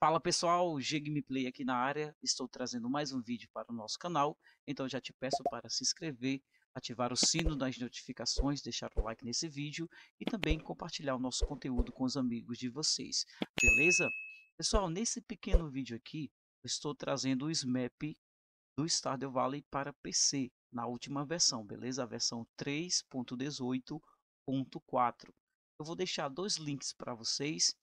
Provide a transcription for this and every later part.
Fala pessoal, G Gameplay aqui na área, estou trazendo mais um vídeo para o nosso canal, então já te peço para se inscrever, ativar o sino das notificações, deixar o like nesse vídeo e também compartilhar o nosso conteúdo com os amigos de vocês, beleza? Pessoal, nesse pequeno vídeo aqui, estou trazendo o SMAP do Stardew Valley para PC, na última versão, beleza? A versão 3.18.4. Eu vou deixar dois links para vocês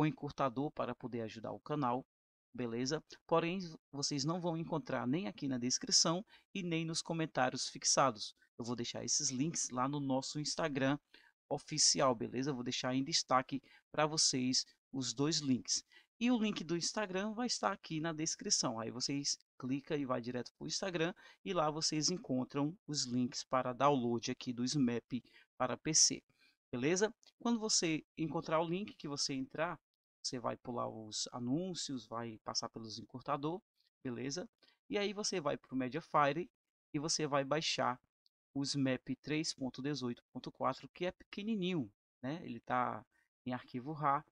o encurtador para poder ajudar o canal, beleza? Porém, vocês não vão encontrar nem aqui na descrição e nem nos comentários fixados. Eu vou deixar esses links lá no nosso Instagram oficial, beleza? Eu vou deixar em destaque para vocês os dois links. E o link do Instagram vai estar aqui na descrição. Aí vocês clica e vai direto para o Instagram e lá vocês encontram os links para download aqui do SMAP para PC. Beleza? Quando você encontrar o link que você entrar, você vai pular os anúncios, vai passar pelos encurtador, beleza? E aí você vai para o Mediafire e você vai baixar os map 3.18.4, que é pequenininho, né? Ele está em arquivo RAR,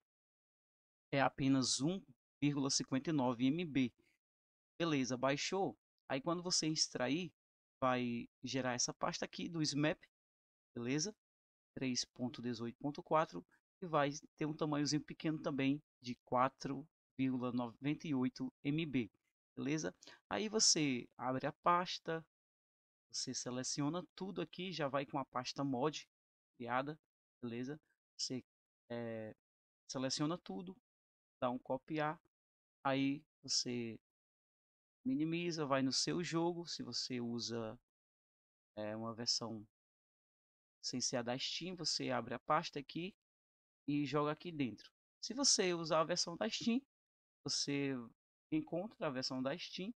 é apenas 1,59 MB. Beleza, baixou. Aí quando você extrair, vai gerar essa pasta aqui do SMAP, beleza? 3.18.4 e vai ter um tamanhozinho pequeno também de 4,98 MB, beleza? Aí você abre a pasta, você seleciona tudo aqui, já vai com a pasta mod criada, beleza? Você é, seleciona tudo, dá um copiar, aí você minimiza, vai no seu jogo, se você usa é, uma versão licenciada da Steam, você abre a pasta aqui, e joga aqui dentro. Se você usar a versão da Steam, você encontra a versão da Steam,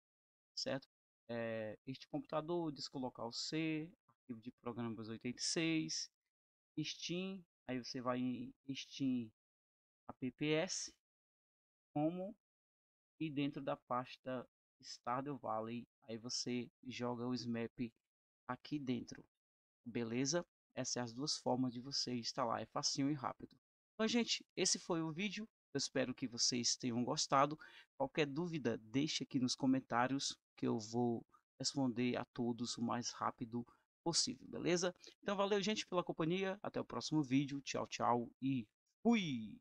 certo? É, este computador, disco local C, arquivo de programas 86, Steam, aí você vai em Steam apps, como e dentro da pasta Stardew Valley, aí você joga o SMAP aqui dentro. Beleza? Essas são é as duas formas de você instalar, é facinho e rápido. Então, gente, esse foi o vídeo. Eu espero que vocês tenham gostado. Qualquer dúvida, deixe aqui nos comentários que eu vou responder a todos o mais rápido possível, beleza? Então, valeu, gente, pela companhia. Até o próximo vídeo. Tchau, tchau e fui!